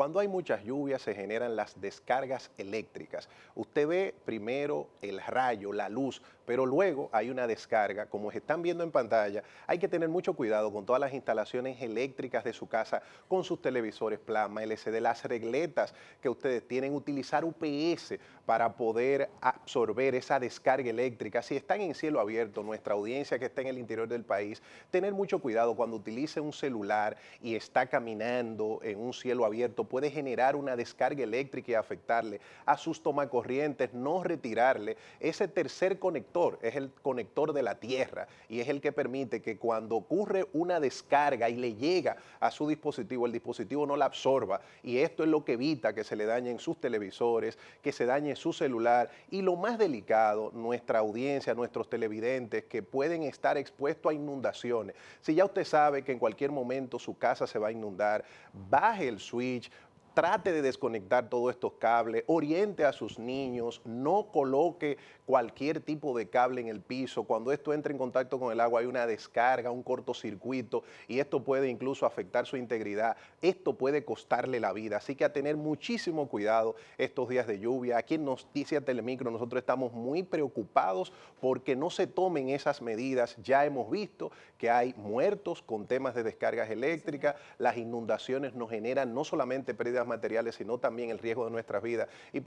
Cuando hay muchas lluvias se generan las descargas eléctricas. Usted ve primero el rayo, la luz, pero luego hay una descarga. Como están viendo en pantalla, hay que tener mucho cuidado con todas las instalaciones eléctricas de su casa, con sus televisores plasma, LCD, las regletas que ustedes tienen, utilizar UPS para poder absorber esa descarga eléctrica. Si están en cielo abierto, nuestra audiencia que está en el interior del país, tener mucho cuidado cuando utilice un celular y está caminando en un cielo abierto puede generar una descarga eléctrica y afectarle, a sus tomacorrientes, no retirarle. Ese tercer conector es el conector de la tierra y es el que permite que cuando ocurre una descarga y le llega a su dispositivo, el dispositivo no la absorba y esto es lo que evita que se le dañen sus televisores, que se dañe su celular y lo más delicado, nuestra audiencia, nuestros televidentes que pueden estar expuestos a inundaciones. Si ya usted sabe que en cualquier momento su casa se va a inundar, baje el switch, trate de desconectar todos estos cables, oriente a sus niños, no coloque cualquier tipo de cable en el piso. Cuando esto entra en contacto con el agua hay una descarga, un cortocircuito y esto puede incluso afectar su integridad. Esto puede costarle la vida, así que a tener muchísimo cuidado estos días de lluvia. Aquí en Noticia Telemicro nosotros estamos muy preocupados porque no se tomen esas medidas. Ya hemos visto que hay muertos con temas de descargas eléctricas, las inundaciones nos generan no solamente pérdidas materiales, sino también el riesgo de nuestras vidas. Y